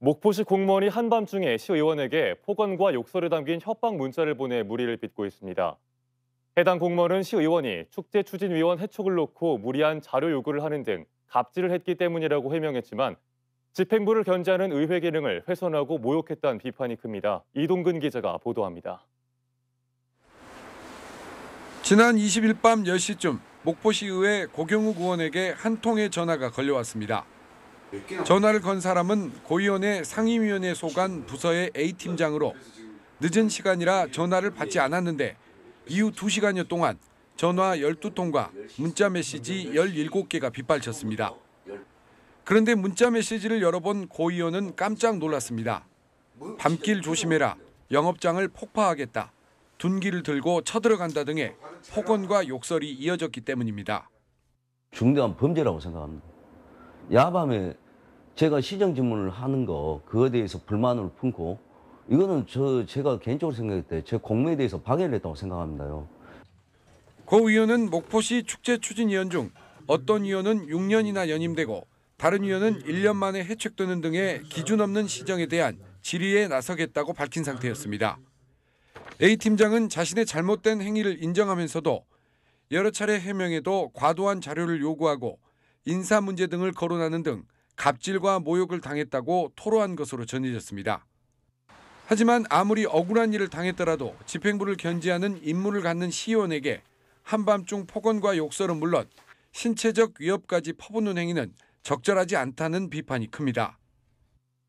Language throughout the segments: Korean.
목포시 공무원이 한밤중에 시의원에게 폭언과 욕설을 담긴 협박 문자를 보내 무리를 빚고 있습니다. 해당 공무원은 시의원이 축제 추진위원 해촉을 놓고 무리한 자료 요구를 하는 등 갑질을 했기 때문이라고 해명했지만 집행부를 견제하는 의회 기능을 훼손하고 모욕했다는 비판이 큽니다. 이동근 기자가 보도합니다. 지난 20일 밤 10시쯤 목포시의회 고경욱 의원에게 한 통의 전화가 걸려왔습니다. 전화를 건 사람은 고위원회 상임위원회 소관 부서의 A팀장으로 늦은 시간이라 전화를 받지 않았는데 이후 2시간여 동안 전화 12통과 문자 메시지 17개가 빗발쳤습니다. 그런데 문자 메시지를 열어본 고 의원은 깜짝 놀랐습니다. 밤길 조심해라, 영업장을 폭파하겠다, 둔기를 들고 쳐들어간다 등의 폭언과 욕설이 이어졌기 때문입니다. 중대한 범죄라고 생각합니다. 야밤에 제가 시정 질문을 하는 거 그거에 대해서 불만을 품고 이거는 저 제가 개인적으로 생각할 때제 공무에 대해서 방해를 했다고 생각합니다요. 고 의원은 목포시 축제 추진위원 중 어떤 위원은 6년이나 연임되고 다른 위원은 1년 만에 해촉되는 등의 기준 없는 시정에 대한 질의에 나서겠다고 밝힌 상태였습니다. A 팀장은 자신의 잘못된 행위를 인정하면서도 여러 차례 해명에도 과도한 자료를 요구하고 인사 문제 등을 거론하는 등 갑질과 모욕을 당했다고 토로한 것으로 전해졌습니다. 하지만 아무리 억울한 일을 당했더라도 집행부를 견제하는 임무를 갖는 시의원에게 한밤중 폭언과 욕설은 물론 신체적 위협까지 퍼붓는 행위는 적절하지 않다는 비판이 큽니다.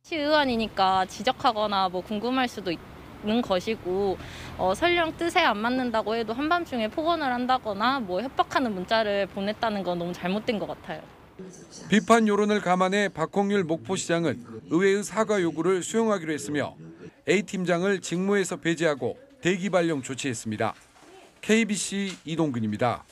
시의원이니까 지적하거나 뭐 궁금할 수도 있는 것이고 어, 설령 뜻에 안 맞는다고 해도 한밤중에 폭언을 한다거나 뭐 협박하는 문자를 보냈다는 건 너무 잘못된 것 같아요. 비판 여론을 감안해 박홍률 목포시장은 의회의 사과 요구를 수용하기로 했으며 A 팀장을 직무에서 배제하고 대기 발령 조치했습니다. KBC 이동근입니다.